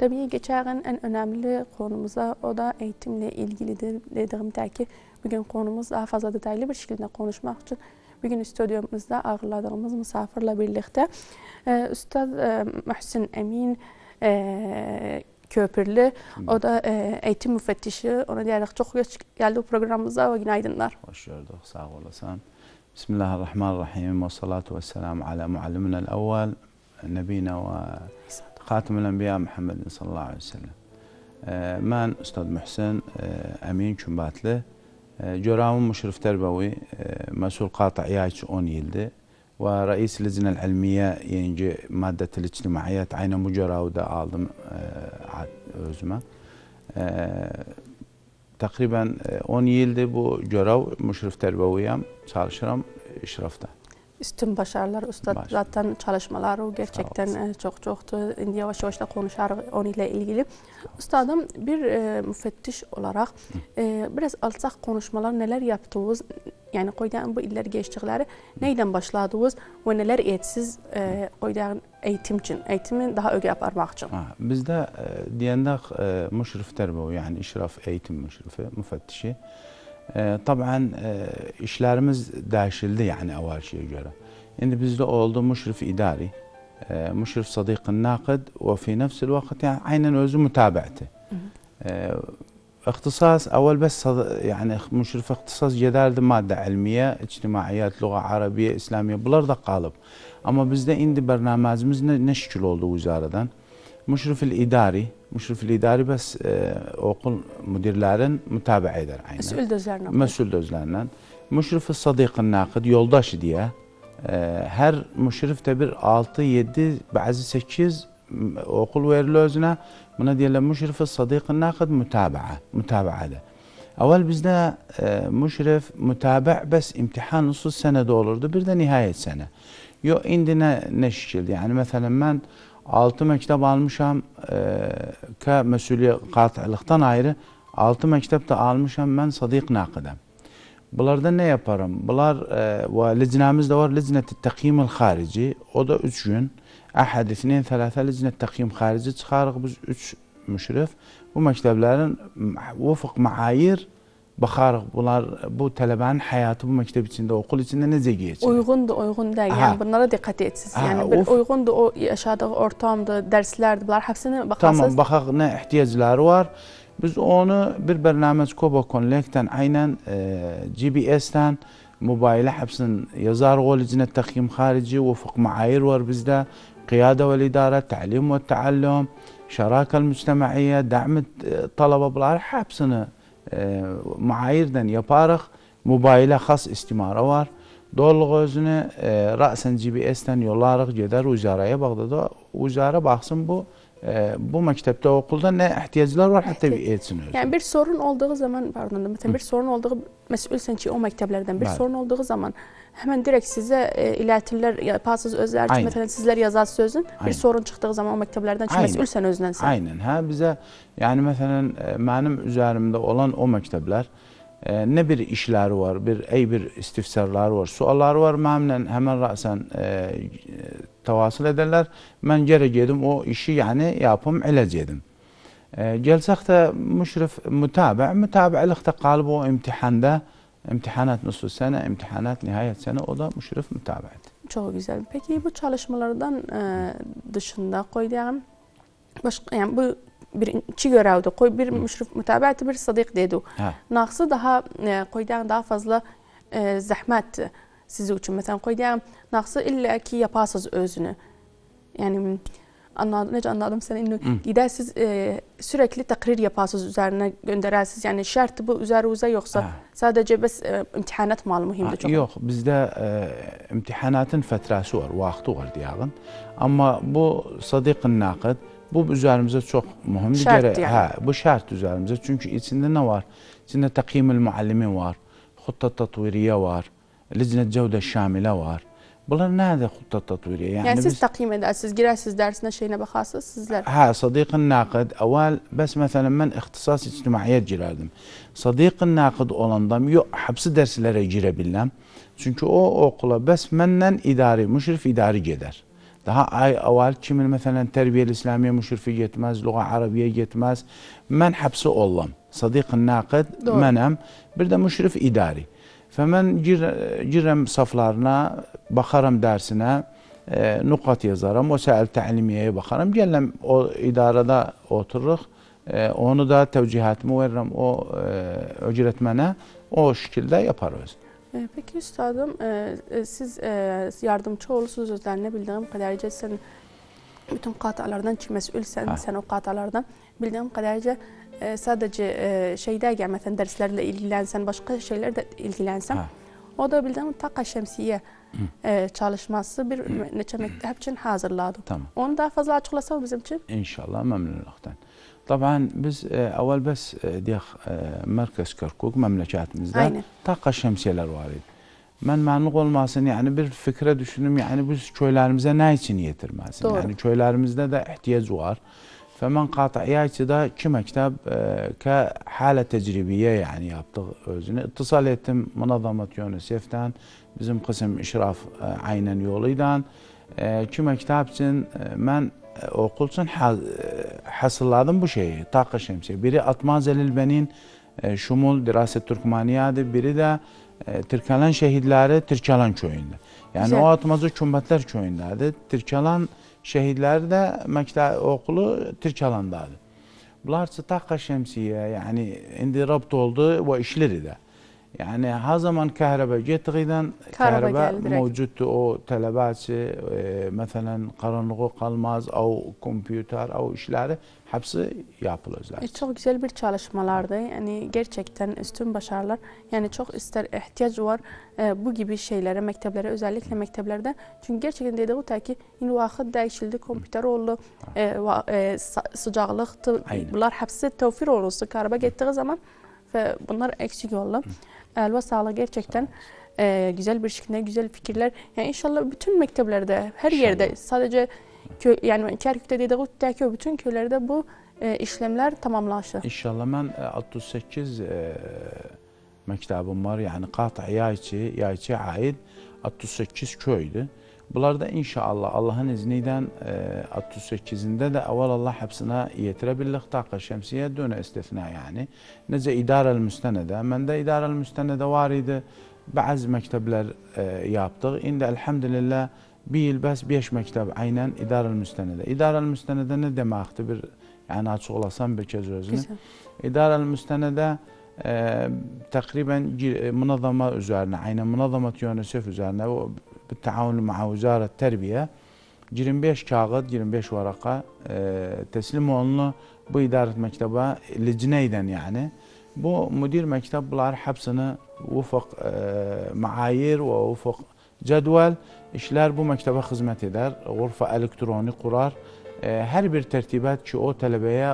Tabii geçen en önemli konumuza o da eğitimle ilgilidir. dedim ki bugün konumuz daha fazla detaylı bir şekilde konuşmak için bugün stüdyomuzda ağırladığımız misafirle birlikte e, Üstad e, Emin e, o da e, eğitim müfettişi. Ona diyerek çok geç geldi programımıza ve günaydınlar. Hoş gördük, sağ olasın. Bismillahirrahmanirrahim ve salatu ve selamu ala muallimine el-evvel, nebine ve خاتم الأنبياء محمد صلى الله عليه وسلم من أستاذ محسن أمين Kümbatlı e, Coramın Müşrif Terbavi e, mesul katı ayçı 10 yıldı ve Reis Lizine İlmiye yayıncı maddetil içtimaiyat aynı bu coravda aldım e, özüme. Takriben 10 yıldı bu corav Müşrif Terbavi'yem çalışıram İşraf'ta üstün başarılar. Üstad Baş. zaten çalışmaları gerçekten e, çok çoktu. Şimdi yavaş yavaş da konuşar onunla ilgili. Üstadım bir e, müfettiş olarak e, biraz alçak konuşmalar neler yaptığımız, yani koydan bu iller geçtikleri neyden başladığımız ve neler etsiz e, koydan eğitim için, eğitimi daha öge yaparmak için. Ha, bizde e, diyendek e, müşrif terbiye, yani işraf eğitim müşrifi, müfettişi. طبعا e, işlerimiz değişildi يعني اول شيء جرى Şimdi bizde oldu müşrif idari, e, müşrif sadıkın nakıd ve fi nefs vakit yani aynen özü mutabaati. اختصاص اول بس يعني مشرف اختصاص جدار مادة علمية اجتماعيات لغة عربية اسلامية بلار دا قالب اما بزده اندي برنامازمز نشكل oldu وزاردن مشرف الاداري Mushrif İdari bəs e, okul müdirlərin mütabə edər aynı. Məsul dözlərlə. Məsul dözlərlə. Müşrif-i Sadiq-ın Nakid yoldaşı deyə e, hər müşrif də bir 6, 7, bəzi 8 okul verilir özünə. Buna deyirlər Müşrif-i Sadiq-ın Nakid mütabəə, mütabəədir. müşrif mütabə bəs imtihan usul sənədə olurdu, bir də nihayet sənə. Yo, indi nə, nə şəkildir? Yəni, məsələn, mən 6 məktəb almışam e, ki, məsuliyyət qatılıqdan ayrı 6 məktəb də almışam mən Sadiq Naqidəm. Bunlarda ne yaparım? Bunlar e, ve licinemiz de var. Licineti takimil harici. O da 3 gün. Ahad, ithinin, thalatha licineti takvim harici çıkarıq biz 3 müşrif. Bu məktəblərin vufq maayir Bakar bunlar bu tələbənin həyatı bu məktəb içinde okul içində necə geçir? Uyğundur, uyğun deyil. Yəni bunlara diqqət etsiz. Ha, yəni bir of. uyğundur o yaşadığı ortamda derslerde Bunlar hepsini baxarsınız. Tamam, Bakar ne ehtiyacları var. Biz onu bir bərnəməz Kobo Connect'dən, aynen e, GPS-dən mobilə hepsini yazarıq o licnət təxkim xarici, vəfq var bizde. Qiyadə ve idare, təlim ve təallüm, şərakə müstəməiyyə, dəmət tələbə, bunlar hepsini معاييرنا يبارخ موبايله xas istimara var. Dolluq özünü e, rəsən GPS-lə yollarıq gedər Ucaraya Bağdada. Ucara baxsın bu e, bu məktəbdə, okulda nə ehtiyaclar var, hətta etsin özü. Yəni bir sorun olduğu zaman, pardon, məsələn bir sorun olduğu, məsulsən ki, o məktəblərdən bir Bəli. sorun olduğu zaman Həmən direkt sizə e, ilətirlər, yaparsınız özləri ki, məsələn, sizlər yazasınız sözün, Aynən. bir sorun çıxdığı zaman o məktəblərdən ki, məsulsən özünən sən. Aynən, hə, bizə, yəni məsələn, e, mənim üzərimdə olan o məktəblər, Ə, e, nə bir işləri var, bir ey bir istifsarları var, sualları var, mənimlə həmən rəsən ə, təvasül edərlər. Mən gərə gedim o işi, yəni yapım eləc edim. Gəlsək də müşrif mütabə, mütabəlik də qalib o imtihanda ə, İmtihanat nusu sene, imtihanat nihayet sene o da müşrif mütabet. Çok güzel. Peki bu çalışmalardan e, dışında koyduğum başka yani bu birinci görevde koy bir müşrif mütabet bir sadık dedi. Naksı daha e, koyduğum daha fazla e, zahmet sizi için mesela koyduğum naksı illa ki yapasız özünü. Yani anladım, necə anladım səni indi gedək siz e, sürəkli təqrir yapasınız üzərinə göndərəsiz. Yəni şərtdir bu üzərinizə yoxsa hə. sadəcə bəs e, imtahanat malı mühümdür çox? Yox, bizdə e, imtahanatın fətrəsi var, vaxtı var deyəğin. Amma bu sadiqin naqid bu üzərimizə çox mühümdür. Şərtdir. Yəni. Hə, bu şərt üzərimizə. Çünki içində nə var? İçində təqyimül müəllimin var, xutta tətviriyə var, licnə cəvdə şamilə var. Bunlar nədir xüttat tatbiriyə? Yəni, yəni siz biz... təqim edərsiniz, girərsiniz dərsinə, şeyinə baxarsınız, sizlər. Hə, sadiqin naqid. Əvvəl bəs məsələn mən ixtisas ictimaiyyət girərdim. Sadiqin naqid olandam yox, həbsi dərslərə girə biləm. Çünki o oxula bəs məndən idari, müşrif idari gedər. Daha ay əvvəl kimin məsələn tərbiyəli İslamiyyə müşrifi getməz, lüğa ərəbiyyə getməz. Mən həbsi olam. Sadiqin naqid mənəm, bir də müşrif idari. Femen girem saflarına bakarım dersine e, nukat yazarım. O sel ta'limiyeye bakarım. Gelem o idarada otururuz. E, onu da tevcihatımı veririm o e, öğretmene. O şekilde yaparız. E, peki üstadım, e, e siz e, yardımcı olursunuz özler ne bildiğim kadarıyla sen bütün qatalardan ki məsulsən hə. sən o qatalardan bildiğim qədərincə sadece sadəcə e, şeydə əgər məsələn şeylerde ilgilənsən, o da bildiğim taqa şemsiye çalışması bir neçə məktəb üçün hazırladım. Tamam. Onu daha fazla açıqlasa bizim üçün? İnşallah məmnunluqdan. Taban biz e, əvvəl bəs e, deyək e, Mərkəz Kərkuk məmləkətimizdə taqa şəmsiyələr var idi. Mən mənliq olmasın, yəni bir fikrə düşünüm, yəni biz köylərimizə nə üçün yetirməsin? Doğru. Yəni köylərimizdə də ehtiyac var. Fəmən qatəyə ki, də ki məktəb ə, e, kə hələ təcrübiyə yəni yapdıq özünü. İttisal etdim Münadamat Yunusevdən, bizim qısım İşraf ə, e, aynən yolu ilə. E, ki məktəb üçün ə, mən okul üçün hə, həsırladım bu şeyi, taqı şemsiyə. Biri Atmaz Əlilbənin Şumul Diraset Türkmaniyadır, biri də Tirkalan şəhidləri Tirkalan köyündə. Yəni Güzel. o atmaca Kümbətlər köyündədir. Tirkalan şəhidləri də məktəb oxulu Tirkalandadır. Bunlar Çıtaqqa Şəmsiyə, yəni indi rabt oldu və işlir də. Yəni hər zaman Kəhrəbə getdiyindən Kəhrəbə mövcuddur. O tələbəçi, e, məsələn, qaranlığı qalmaz, o kompüter, o işləri hepsi yapılacak. E, çok güzel bir çalışmalardı. Yani gerçekten üstün başarılar. Yani çok ister ihtiyaç var e, bu gibi şeylere, mekteplere, özellikle mekteplerde. Çünkü gerçekten dediği ta ki, şimdi vakit değişildi, kompüter oldu, e, e, sıcaklıktı. Aynen. Bunlar hepsi tevfir olursa, karaba gittiği zaman ve bunlar eksik oldu. Elva sağlık gerçekten e, güzel bir şekilde, güzel fikirler. Yani inşallah bütün mekteplerde, her inşallah. yerde sadece Kö yəni Kərkükdə Dəydəğutdəki o bütün köylərdə bu e, işləmlər tamamlaşır. İnşallah mən 68 e, e, məktəbim var, yəni Qatı Yayçı, Yayçı aid 68 köydür. Bunlar da inşallah Allahın izni ilə 38-də e, də əvvəl Allah həbsinə yetirə bildik. Taqa Şəmsiyyə dönə istisna yəni. Necə idarəl müstənədə? Məndə idarəl müstənədə var idi. Bəzi məktəblər e, yapdıq. İndi elhamdülillah bir il bəs 5 məktəb aynən idarəl müstənədə. İdarəl müstənədə nə deməkdir? Bir yəni bir bəlkə özünü. İdarəl müstənədə e, təqribən e, münazama üzərinə, aynən münazamat UNICEF üzərinə o بالتعاون مع وزارة التربية 25 kağıt, 25 varaka e, teslim olunu bu idaret mektebe licneyden yani. Bu müdür mektep bunlar hepsini vufak e, maayir ve vufak cədvəl, işlər bu məktəbə xidmət edər, qurfa elektroni qurar. E, hər bir tərtibət ki, o tələbəyə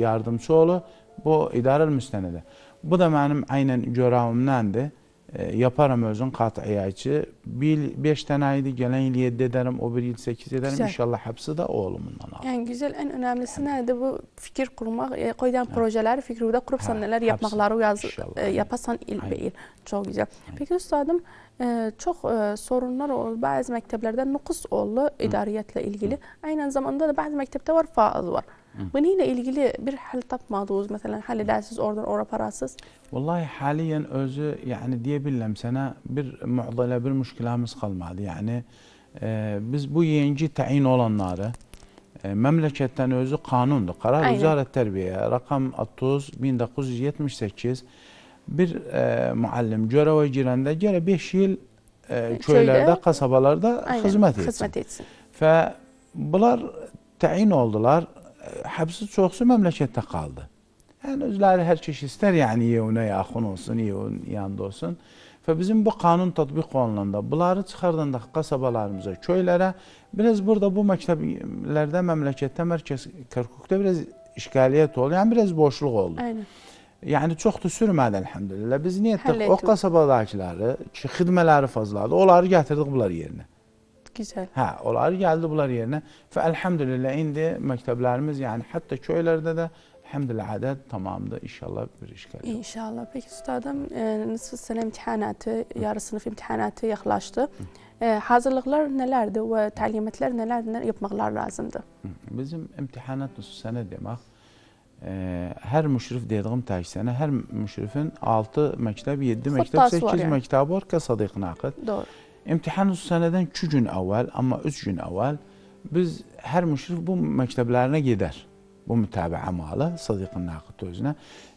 yardımçı olur, bu idarəl müstənədə. Bu da mənim aynən görəvimdəndir. Ee, yapar amazon kat'iyacı. Bir beş tane taneydi gelen yıl yedi ederim, o bir yıl sekiz ederim. Güzel. İnşallah hepsi de oğlumundan alır. Yani güzel en önemlisi yani. nedir bu fikir kurmak, e, koyduğun evet. projeleri fikirde kurup sen neler yapmakları yaz, e, yapasan il Aynen. be il. Çok güzel. Aynen. Peki üstadım e, çok e, sorunlar oldu. Bazı mekteplerde nukus oldu idariyetle ilgili. Hı. Aynen zamanda da bazı mektepte var faal var. ونهنا ilgili bir hal tapmadınız mesela hal edersiz oradan ora parasız? Vallahi haliyen özü yani diyebilirim sana bir muğdala bir müşkilimiz kalmadı. Yani e, biz bu yenci tayin olanları e, memleketten özü kanundu. Karar Aynen. Uzaret Terbiye rakam 30 1978 bir e, muallim göre ve cirende göre 5 yıl e, köylerde, kasabalarda Aynen. hizmet etsin. Hizmet etsin. Ve bunlar tayin oldular. həbsi çoxsu məmləkətdə qaldı. Yəni özləri hər kəs istər, yəni yeyona yaxın olsun, yeyon yanında olsun. Və bizim bu qanun tətbiq olunanda bunları çıxardanda qasabalarımıza, köylərə biraz burada bu məktəblərdə məmləkətdə mərkəz Kərkükdə biraz işğaliyyət oldu. Yəni biraz boşluq oldu. Aynen. Yəni çox da sürmədi elhamdülillah. Biz niyə etdik? O qasabadakıları ki, xidmələri fazladı. Onları gətirdik bunlar yerinə. Güzel. Ha, onlar geldi bunlar yerine. Ve elhamdülillah indi mekteplerimiz yani hatta köylerde de elhamdülillah adet tamamdı. İnşallah bir işgal yok. İnşallah. Peki üstadım e, nısfı sene imtihanatı, yarı sınıf imtihanatı yaklaştı. E, hazırlıklar nelerdi ve talimatlar neler, neler yapmaklar lazımdı? Bizim imtihanat nısfı sene demek e, hər müşrif dediyim tək sənə hər müşrifin 6 məktəb, 7 məktəb, 8 məktəb var ki, sadiq naqid. Doğru imtihonu sənədən 2 gün əvvəl, amma 3 gün əvvəl biz her müşrif bu məktəblərinə gider Bu mütəbiə malı Sadiqin Naqid özünə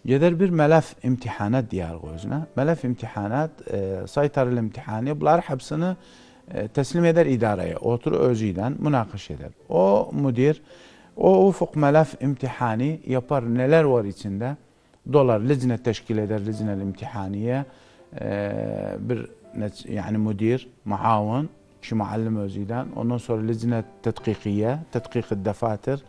gedər bir mələf imtihanat diyar özünə. Mələf imtihanat, e, saytar imtihani bunlar hepsini e, təslim edər idarəyə. Oturur özü ilə münaqişə O müdir o ufuk mələf imtihani yapar. neler var içinde Dolar, lizne təşkil edər, lizne imtihaniyə. E, bir يعني مدير معاون شو معلم وزيدان ومن ثم لجنة تدقيقية تدقيق الدفاتر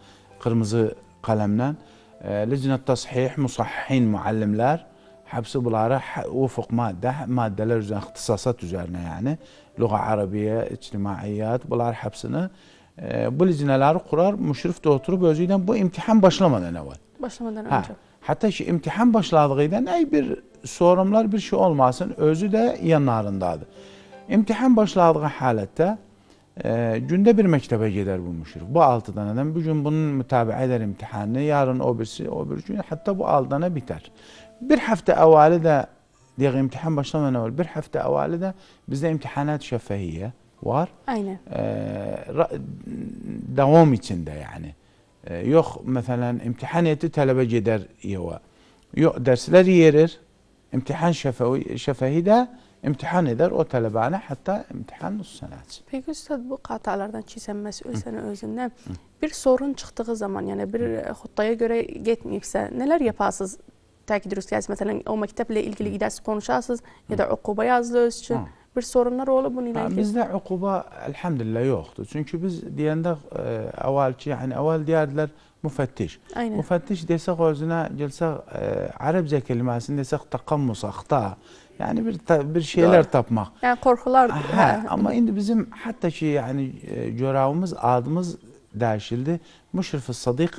قرمزي قلمنا آه، لجنة تصحيح مصححين معلم لار حبس بلارة وفق مادة مادة لرزان اختصاصات تجارنا يعني لغة عربية اجتماعيات بلار حبسنا آه، بلجنة لجنة لار قرار مشرف توترو بوزيدان بو امتحان باشلمان اول باشلمان اول حتى شي امتحان باشلاد غيدان اي بير sorumlar bir şey olmasın. Özü de yanlarındadır. İmtihan başladığı halette e, günde bir mektebe gider bu müşrik. Bu altı taneden bir gün bunun mütabi eder imtihanını. Yarın o birisi, o bir gün. Hatta bu altı biter. Bir hafta evvali de diye imtihan başlamadan evvel bir hafta evvali de bizde imtihanat şefehiye var. Aynen. Ee, devam içinde yani. Ee, yok mesela imtihan eti talebe gider yeva. Yok dersler yerir. imtihan şefavi, şəfəhi də imtihan edər o tələbəni, hətta imtihan üstənədir. Peki, üstad, bu xatalardan keçənməsi ölsənə özündən Hı. bir sorun çıxdığı zaman, yəni bir xüttaya görə getməyibsə, nələr yapasınız? Təqdir üstəyəz, məsələn, o məktəblə ilgili gidəsiz, konuşasınız, ya da uquba yazılır üçün. Hı. bir sorunlar olub bununla ilgili? Bizdə uquba elhamdülillah yoxdur. Çünki biz deyəndə ə, e, əvvəlki, yəni əvvəl deyərdilər müfəttiş. Aynen. Müfettiş desək özünə gəlsək ə, e, ərəbcə kəlməsini desək taqammus axta. yani bir bir şeyler Doğru. tapmaq. Yəni qorxular. Hə, amma indi bizim hatta ki, yəni e, görəvimiz, adımız dəyişildi. Müşrif-i sadiq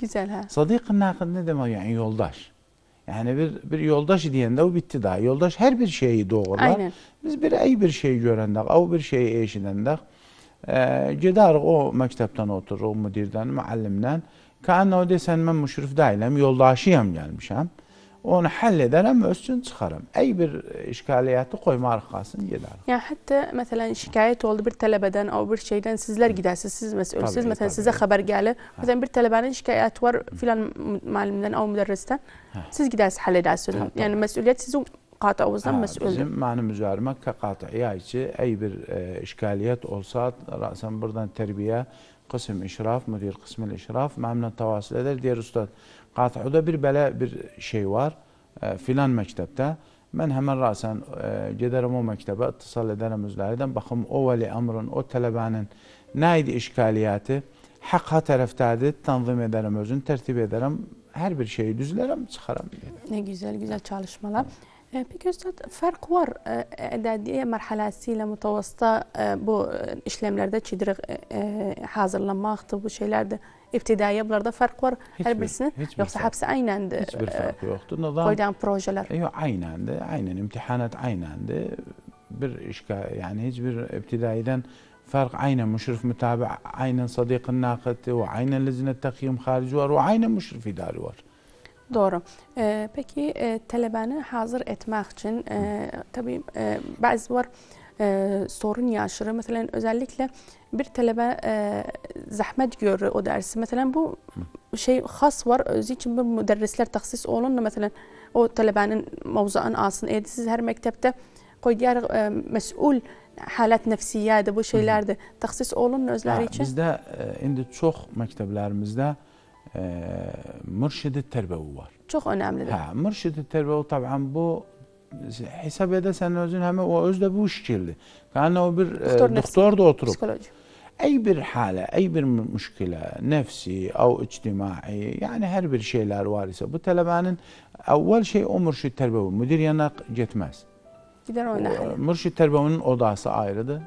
Güzel, ha. Sadiq-i ne nə demək? yoldaş. Yani bir, bir yoldaş deyəndə o bitdi daha. Yoldaş hər bir şeyi doğurlar. Aynen. Biz bir əyi bir şey görəndə, o bir şeyi eşidəndə e, gedərik o məktəbdən otururuq, müdirdən, müəllimdən. Kənə o desən, mən müşrif deyiləm, yoldaşıyam gəlmişəm. onu hallederim ve üstünü çıkarım. Ey bir işgaliyatı koyma arkasını giderim. Yani hatta mesela şikayet oldu bir talebeden o bir şeyden sizler gidersiniz. Siz mesela tabii, siz mesela tabii. size haber geldi. Mesela bir talebenin şikayeti var filan malimden o müderristen. Siz gidersiniz halledersiniz. Ha, yani mesuliyet sizin قاطعımızdan mesuldür. Bizim mənim üzərimə qat'iyyəyi ki, ey bir e, işgaliyyət olsa, rəsən buradan tərbiyə, qısm işraf, müdir qısmil işraf, mənimlə təvasil edər, deyir ustad, Qatəudə bir belə bir şey var, ə, e, filan məktəbdə. Mən həmən rasən ə, e, gedərəm o məktəbə, ittisal edərəm özləridən, baxım o vəli əmrün, o tələbənin nə idi işqaliyyəti, həq ha tərəfdədir, tanzim edərəm özünü, tərtib edərəm, hər bir şeyi düzlərəm, çıxaram. Nə gözəl, gözəl çalışmalar. آه، فرق Pekirsat fark var dedi merhalesiyle mutavasta bu işlemlerde çidir hazırlanma aktı bu şeylerde ابتدائي بلاردة فرق ور هل بسنه يوصح حبس عين عند فرق يوخت النظام قيدان بروجلر ايو عين عند عين امتحانات عين عند بر اشكا يعني هج بر ابتدائي دان فرق عين مشرف متابع عين صديق الناقد وعين لجنة تقييم خارج ور وعين مشرف اداري ور Doğru. E, peki e, tələbəni hazır etmək üçün e, təbii e, bəzi var e, sorun yaşırır. Məsələn, özəlliklə bir tələbə e, zəhmət görür o dərsi. Məsələn, bu şey xas var. Özü üçün bir müdərrislər təxsis olunur. Məsələn, o tələbənin mövzuun asın idi. Siz hər məktəbdə qoy deyər e, məsul halət nəfsiyyədir, bu şeylərdir. Təxsis olunur özləri Hə, üçün. Bizdə e, indi çox məktəblərimizdə e, مرشد ee, terbevi var. Çox önəmlidir. Hə, mürşidi terbevi tabii bu hesab edəsən özün həmə o özü də bu işkildir. Yəni o bir e, doktor, e, da oturub. Psikoloji. أي bir hale, أي bir müşküle, nefsi, أو اجتماعي, yani her bir şeyler var ise bu tələbənin əvvəl şey o mürşid tərbəvi, müdür yana getməz. Gider oynar. E, mürşid tərbevinin odası ayrıdır.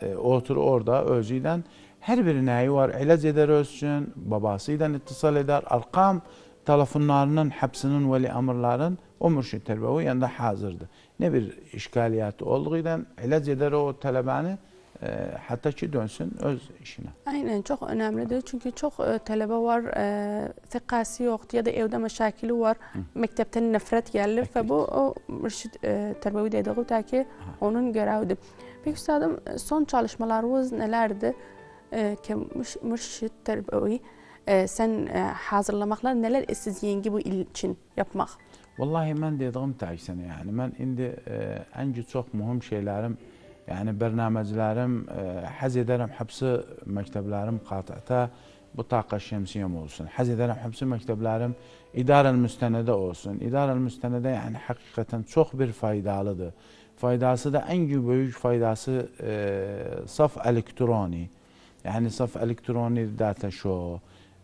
E, otur orada özüyle her bir neyi var. İlaç eder ölsün, babasıyla ittisal eder. Arkam telefonlarının, hepsinin veli amırların o mürşid terbevi yanında hazırdı. Ne bir işgaliyatı olduğuyla ilaç eder o talebeni e, hatta ki dönsün öz işine. Aynen çok önemlidir. Çünkü çok e, talebe var, e, sekası yok ya da evde meşakili var, Hı. mektepten nefret gelir ve bu o mürşid e, terbevi dediği ta ki onun görevidir. Peki üstadım son çalışmalarınız nelerdi? كمرشد ee, terbiyeyi e, sen حاضر e, لمقلر neler e, istediğin bu için yapmak? Vallahi mən dediyim təksini, yani mən indi en çok çox şeylerim yani yəni bərnaməcilərim, ə, həz edərəm həbsi məktəblərim qatətə bu taqa şemsiyem olsun. Həz edərəm həbsi məktəblərim idarəl müstənədə olsun. İdarəl müstənədə yani hakikaten çok bir faydalıdır. Faydası da en büyük faydası ə, saf elektroni, يعني صف الكتروني داتا شو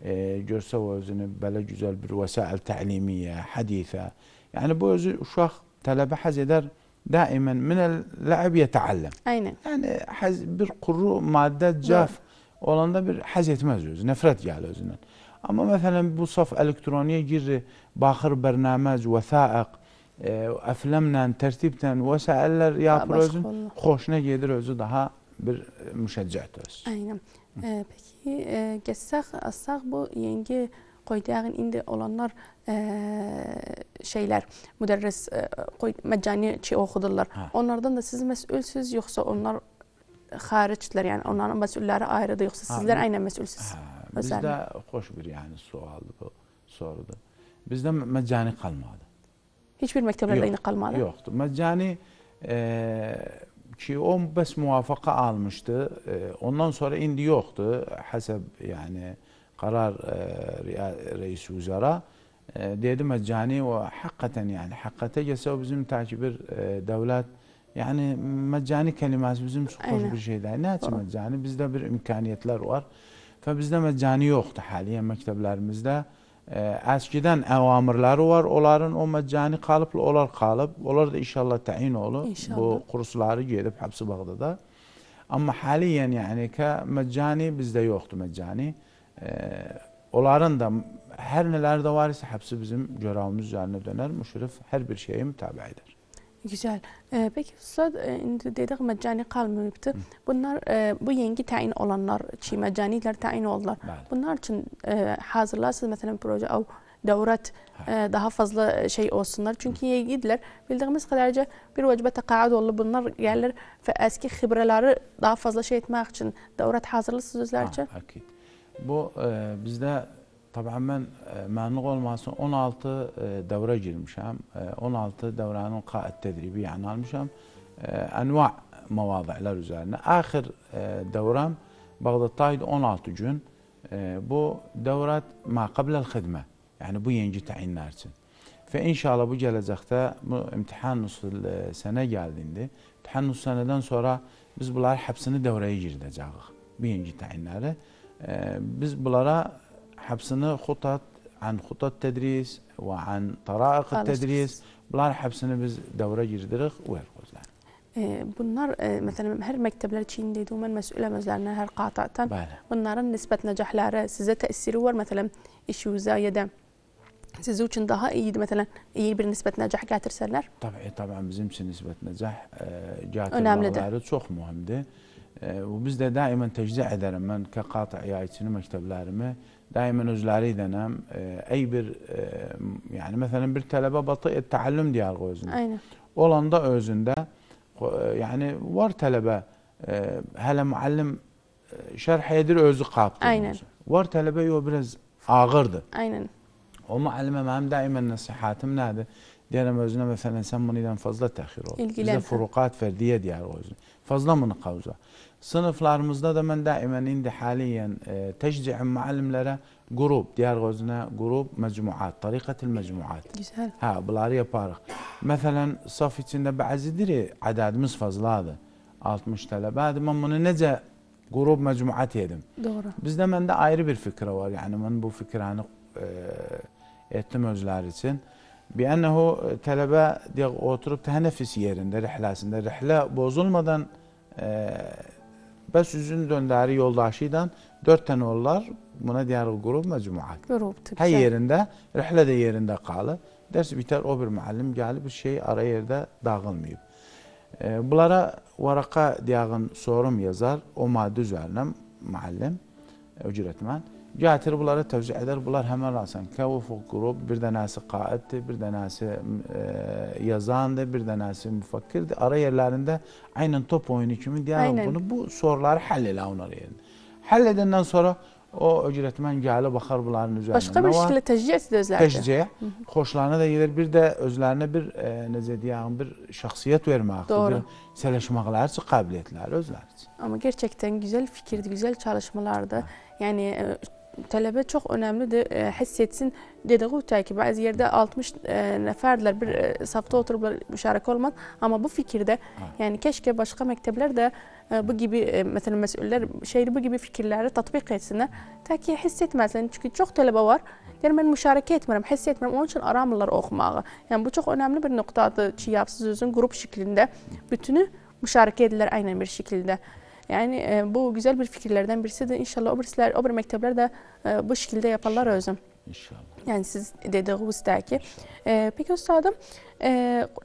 اه، جرسوا وزن بلا جزء وسائل تعليميه حديثه يعني بوز شخ طلب حز يدر دائما من اللعب يتعلم اين يعني حز بالقرو ماده جاف ولاندا بر حز يتمزوز نفرت جال وزن اما مثلا بو صف الكترونيه جر باخر برنامج وثائق اه، افلامنا ترتيبنا وسائل يا آه، بروزن خوشنا جيدر وزو bir müşəccəhdir. Aynen. E, peki e, geçsek alsak bu yenge koydağın indi olanlar e, şeyler müderris e, koy, çi şey Ha. Onlardan da siz mesulsüz yoxsa onlar hariçler yani onların mesulleri ayrıdır Yoxsa sizler aynen mesulsüz. Ha, bizde Özellikle. bir yani sualdı bu sorudu. Bizde meccani kalmadı. Hiçbir mektepler aynı kalmadı. Yoktu. Meccani e, ki o bəs müvafaqa almışdı. E, ondan sonra indi yoxdur. Həsəb yəni qərar e, reis vüzara e, dedi məcani və həqiqətən yəni həqiqətə gəlsə o bizim təkbir dövlət Yəni məcani kəlməsi bizim çox xoş bir şeydir. Nə üçün məcani? Bizdə bir imkaniyyətlər var və bizdə məcani yoxdur hələyə yəni məktəblərimizdə əskidən əvamırları var. Onların o məcani qalıbla onlar qalıb. Onlar da inşallah təyin olub. İnşallah. Bu kursları gedib həbsi Bağdada. Amma haliyyən yəni ki, məcani bizdə yoxdur məcani. E, onların da hər nələri də var isə həbsi bizim görəvimiz üzərinə dönər. Müşrif hər bir şeyə mütabiə edir. Güzel. Ee, peki ustad, e, indi dedik məccani qalmayıbdır. Bunlar e, bu yeni tayin olanlar, ki məcanilər tayin oldular. Bəli. Bunlar üçün e, hazırlarsınız məsələn proje av دورات e, daha fazla e, şey olsunlar. Çünkü yediler bildiğimiz kadarca bir vacibə təqaüd olub bunlar gelir, və əski xibreleri daha fazla şey etmək üçün davrat hazırlısınız özlər üçün. Ha, Bu e, bizdə Tabii ben e, məluq olmasın 16 e, dövrə girmişəm. 16 e, dövrənin qaid tədribi yəni almışam. Ənva məvadiələr üzərində. Axır dövrəm Bağdadda idi 16 gün. Bu dövrət məqabləl xidmə. yani bu yeni təyinlər üçün. Və inşallah bu gələcəkdə bu imtihan nusul sene gəldiyində, imtihan nusul seneden sonra biz bunları həbsini dövrəyə girdəcəyik. Bu yeni təyinləri. Biz bunlara حبسنا خطط عن خطط التدريس وعن طرائق التدريس بلار حبسنا بز دوره جردرخ وهالقوزلان إيه، بنار إيه، مثلا هر مكتبلر تشين دي دوما مسؤولة مزلنا هر قاطعة بنار نسبة نجاح لارا سيزا تأثير ور مثلا إشوزا يدا سيزو تشندها إيد مثلا إيد بالنسبة نجاح كاتر سلر طبعا إيه، طبعا بزمش نسبة نجاح جاتر نعم، لارا تشوخ مهم ده وبزدا دائما تجزع درمان كقاطع يا مكتب لارمه دائما أجلاردنا أي bir yani mesela bir talebe batı taallüm diyarğı özünde. Aynen. da özünde yani var talebe hele muallim şerh edir özü kaptı. Aynen. Var talebe yo biraz ağırdı. Aynen. O muallime mənim daimən nəsihətim nədir? دیارم ئۆزنە mesela فەنەنسان منیدان fazla təxir oldu. Bize furukat verdiye diğer o yüzden. Fazla mını kavza. Sınıflarımızda da ben daimen indi haliyen e, teşci'im muallimlere grup, diğer gözüne grup, mecmuat, tarikatil mecmuat. Güzel. Ha, bunları yaparız. Mesela saf içinde bazıları adadımız fazladı. 60 tələbədir. Mən bunu necə qrup məcmuat yedim. Doğru. Bizdə məndə ayrı bir fikrə var. Yəni mən bu fikranı e, etdim özləri için. Bi'ennehu tələbə deyə oturub tənəffüs yerində, rihləsində, rihlə bozulmadan e, bəs üzün döndəri yoldaşı ilə 4 tane onlar buna deyirik qrup məcmuat. Qrupdur. Hər yerində, rihlə də yerində qalıb. Dərs bitər, o bir müəllim gəlib bir şey ara yerdə dağılmayıb. E, bunlara varaqa deyəğin sorum yazar, o maddə üzərinə müəllim, öcürətmən. E, gətir bunları tövzə edər, bunlar həmən rasən. Kəvufu qrup, bir dənəsi qaiddir, bir dənəsi e, yazandır, bir dənəsi müfəkkirdir. Ara yerlərində aynen top oyunu kimi deyərəm bunu. Bu soruları həll elə onlar yerində. Həll edəndən sonra o öyrətmən gəlir, baxar bunların üzərinə. Başqa bir şəkildə təcriyə edir özlərini. Təcriyə. Xoşlarına da gedir. Bir də özlərinə bir, e, necə deyəm, bir şəxsiyyət vermək, bir sələşməqlər üçün qabiliyyətləri özləri üçün. Ama gerçekten güzel fikirdi, güzel çalışmalardı. Evet. Yani tələbə çox önəmlidir, e, hiss etsin. Dedikutay ki, bəzi yerdə 60 e, nəfərdilər, bir e, safda oturublar, müşarəkə olmaz. Amma bu fikirdə, Hı. yəni kəşkə başqa məktəblər də bu kimi məsələn məsullər şeiri bu kimi fikirləri tətbiq etsinlər, ta ki hiss etməsin. Çünki çox tələbə var. Yəni mən müşarəkə etmirəm, hiss etmirəm. Onun üçün aramırlar oxumağı. Yəni bu çox önəmli bir nöqtədir ki, yapsız özün qrup şəklində bütünü müşarəkə edirlər aynən bir şəkildə. Yəni e, bu gözəl bir fikirlərdən birisidir. İnşallah o birislər, o bir məktəblər də e, bu şəkildə yaparlar özü. İnşallah. Yəni siz dediyiniz dəki. E, peki ustadım, e,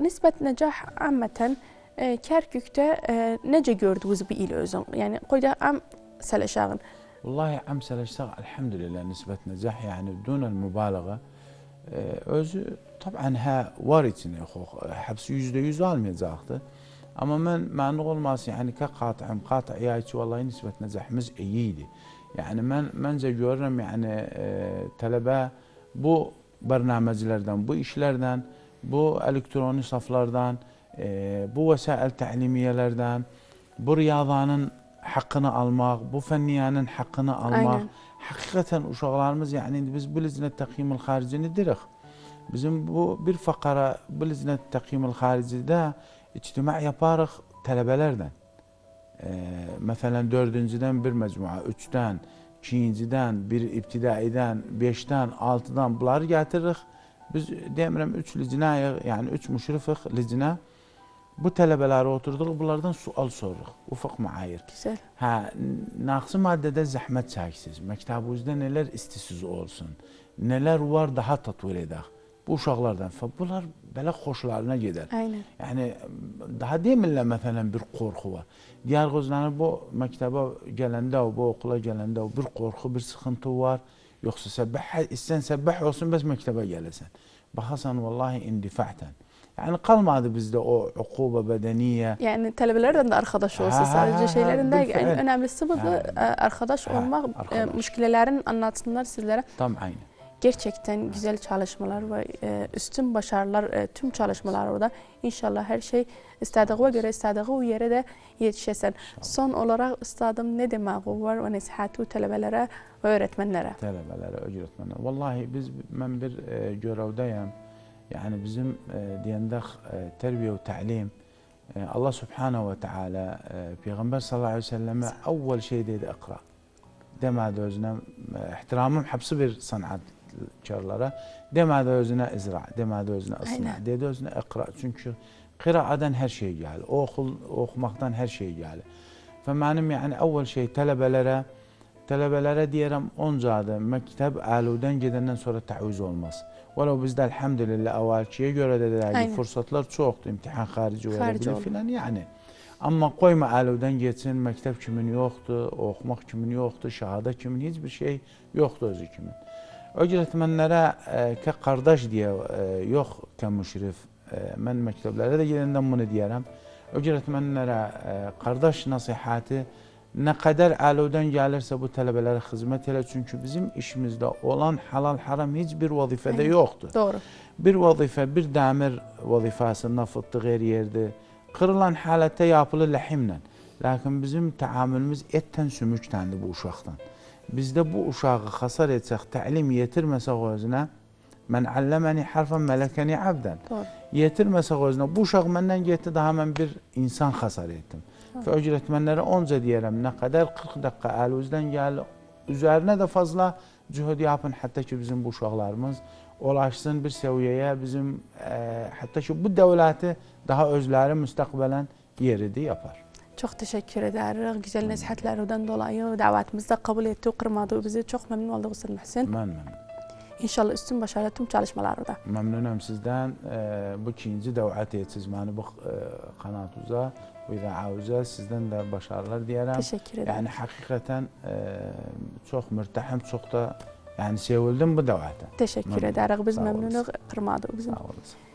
nisbət nəcah əmmətən e, Kərkükdə e, necə gördünüz bu il özüm? Yəni qoyda əm sələşağın. Vallahi əmsəl əşsaq, elhamdülillah, nisbət nəcah, yəni dunəl mübaləğə, e, özü, tabiən hə, var içində, xox, həbsi yüzdə yüz almayacaqdır. Amma mən mənim olmasın, yəni ki, qatəm, qatə yəni ki, vallahi nisbət nəcəhimiz iyi idi. Yəni mən məncə görürəm, yəni e, tələbə bu bərnaməclərdən, bu işlərdən, bu elektroni saflardan, e, bu vəsail təlimiyələrdən, bu riyadanın haqqını almaq, bu fənniyyənin haqqını almaq. Aynen. Həqiqətən uşaqlarımız, yəni biz bu liznət təqimil xaricini diriq. Bizim bu bir fəqara bu liznət təqimil xaricidə İctimə yaparıq tələbələrlə. E, məsələn, dördüncüdən bir məcmua, üçdən, ikincidən, bir ibtidaidən, beşdən, altıdan bunları gətiririk. Biz demirəm, üç licinəyik, yəni üç müşrifiq licinə. Bu tələbələri oturduq, bunlardan sual soruruq. Ufuq müayir. Güzel. Hə, naxsı maddədə zəhmət çəksiz. Məktəbimizdə nələr istisiz olsun. Nələr var daha tatvir edək bu uşaqlardan. Bunlar belə xoşlarına gedər. Aynən. Yəni, daha demirlər, məsələn, bir qorxu var. Digər qızların bu məktəbə gələndə, bu okula gələndə bir qorxu, bir sıxıntı var. Yoxsa səbbəh, istən səbbəh olsun, bəs məktəbə gələsən. Baxasan, vallahi indifətən. Yəni qalmadı bizdə o uquba bədəniyə. Yəni tələbələrdən də arkadaş olsa, sadəcə şeylərin də ən önəmlisi budur. Arkadaş olmaq, e, müşkilələrin anlatınlar sizlərə. Tam aynı. gerçekten güzel çalışmalar ve e, üstün başarılar e, tüm çalışmalar orada. İnşallah her şey istediğine göre istediği yere de yetişesin. Son olarak üstadım ne demek var ve nasihatı talebelere ve öğretmenlere? Talebelere, öğretmenlere. Vallahi biz ben bir e, görevdeyim. Yani bizim e, diyendek e, terbiye ve talim e, Allah Subhanahu ve Teala e, Peygamber sallallahu aleyhi ve selleme evvel şey dedi akra demedi özüne. İhtiramım hepsi bir sanat. sənətkarlara demədi özünə izra, demədi özünə isna, dedi özünə iqra. Çünki qiraədən hər şey gəlir. Oxul, oxumaqdan hər şey gəlir. Və mənim yəni əvvəl şey tələbələrə tələbələrə deyirəm oncadır. Məktəb əludən gedəndən sonra təviz olmaz. Vələ bizdə elhamdülillah əvvəlkiyə görə də dəqiq fürsətlər çoxdur. İmtihan xarici ola bilər filan yəni. Amma qoyma əludən getsin, məktəb kimin yoxdur, oxumaq kimin yoxdur, şahada kimin, heç bir şey yoxdur özü kimin. Öyrətmənlərə e, kə qardaş deyə, e, yox kə müşrif. E, mən məktəblərə də gedəndən bunu deyərəm. Öyrətmənlərə qardaş nəsihəti nə qədər əludən gəlirsə bu tələbələrə xidmət elə. Çünki bizim işimizdə olan halal-haram heç bir vazifədə yoxdur. Doğru. Bir vazifə, bir dəmir vazifəsindən fıttı qeyri yerdir. Qırılan halətdə yapılır ləhimlə. Lakin bizim təamülümüz etdən, sümükdəndir bu uşaqdan bizdə bu uşağı xasar etsək, təlim yetirməsək özünə, mən əlləməni hərfən mələkəni əbdən. Yetirməsək özünə, bu uşaq məndən getdi, daha mən bir insan xasar etdim. Və öyrətmənlərə onca deyərəm, nə qədər 40 dəqiqə əl-üzdən gəl, üzərinə də fazla cühud yapın, hətta ki, bizim bu uşaqlarımız ulaşsın bir səviyyəyə, bizim, ə, hətta ki, bu dövləti daha özləri müstəqbələn yeridir, yapar. Çox təşəkkür edərik gözəl nəsihətlərdən dolayı. Dəvətimizdə qəbul etdi, qırmadı bizi. Çox məmnun olduq Ustad Məhsin. Mən məmnun. İnşallah üstün başarılı tüm çalışmalarında. Məmnunam sizdən. Bu ikinci dəvət edirsiniz məni bu e, qanatuza, bu idaəvüzə. Sizdən də başarılar deyərəm. Təşəkkür edərəm. Yəni, həqiqətən e, çox mürtəhəm, çox da yəni, sevildim bu dəvətə. Təşəkkür edərik. Biz məmnunuq, qırmadı bizim. Sağ olasın.